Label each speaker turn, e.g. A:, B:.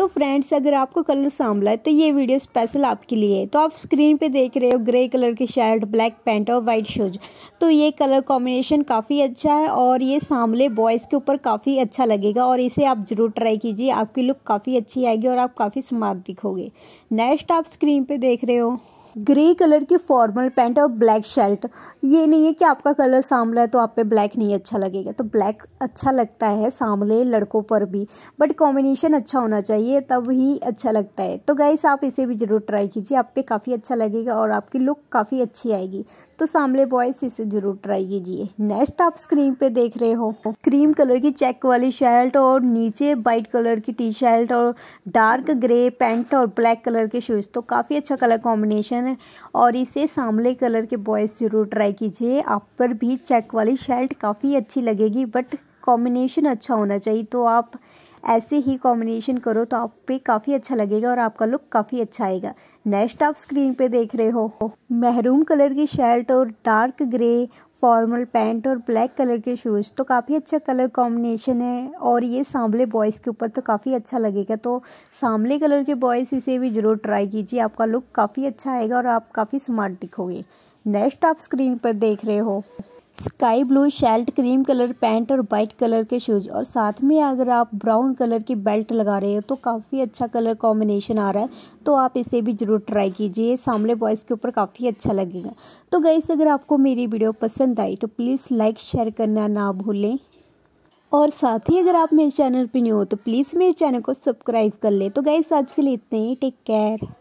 A: तो फ्रेंड्स अगर आपको कलर सांभला है तो ये वीडियो स्पेशल आपके लिए है तो आप स्क्रीन पे देख रहे हो ग्रे कलर की शर्ट ब्लैक पैंट और वाइट शूज तो ये कलर कॉम्बिनेशन काफ़ी अच्छा है और ये सांभले बॉयज़ के ऊपर काफ़ी अच्छा लगेगा और इसे आप ज़रूर ट्राई कीजिए आपकी लुक काफ़ी अच्छी आएगी और आप काफ़ी स्मार्ट दिखोगे नेक्स्ट आप स्क्रीन पर देख रहे हो ग्रे कलर की फॉर्मल पैंट और ब्लैक शर्ट ये नहीं है कि आपका कलर सामला है तो आप पे ब्लैक नहीं अच्छा लगेगा तो ब्लैक अच्छा लगता है सामले लड़कों पर भी बट कॉम्बिनेशन अच्छा होना चाहिए तब ही अच्छा लगता है तो गाइस आप इसे भी ज़रूर ट्राई कीजिए आप पे काफ़ी अच्छा लगेगा और आपकी लुक काफ़ी अच्छी आएगी तो सामले बॉयज़ इसे ज़रूर ट्राई कीजिए नेक्स्ट आप स्क्रीन पर देख रहे हो क्रीम कलर की चेक वाली शर्ट और नीचे वाइट कलर की टी शर्ट और डार्क ग्रे पैंट और ब्लैक कलर के शूज़ तो काफ़ी अच्छा कलर कॉम्बिनेशन है और इसे सामले कलर के बॉयज़ ज़रूर ट्राई कीजिए आप पर भी चेक वाली शर्ट काफ़ी अच्छी लगेगी बट कॉम्बिनेशन अच्छा होना चाहिए तो आप ऐसे ही कॉम्बिनेशन करो तो आप पे काफ़ी अच्छा लगेगा और आपका लुक काफ़ी अच्छा आएगा नेक्स्ट आप स्क्रीन पे देख रहे हो महरूम कलर की शर्ट और डार्क ग्रे फॉर्मल पैंट और ब्लैक कलर के शूज़ तो काफ़ी अच्छा कलर कॉम्बिनेशन है और ये सांवले बॉयज़ के ऊपर तो काफ़ी अच्छा लगेगा तो सांवले कलर के बॉयज़ इसे भी ज़रूर ट्राई कीजिए आपका लुक काफ़ी अच्छा आएगा और आप काफ़ी स्मार्ट दिखोगे नेक्स्ट आप स्क्रीन पर देख रहे हो sky blue shirt cream colour pant और वाइट कलर के शूज और साथ में अगर आप ब्राउन कलर की बेल्ट लगा रहे हो तो काफ़ी अच्छा कलर कॉम्बिनेशन आ रहा है तो आप इसे भी ज़रूर ट्राई कीजिए सामने बॉयज़ के ऊपर काफ़ी अच्छा लगेगा तो गईस अगर आपको मेरी वीडियो पसंद आई तो प्लीज़ लाइक शेयर करना ना भूलें और साथ ही अगर आप मेरे चैनल पर नहीं हो तो प्लीज़ मेरे चैनल को सब्सक्राइब कर लें तो गईस आज के लिए इतने ही टेक केयर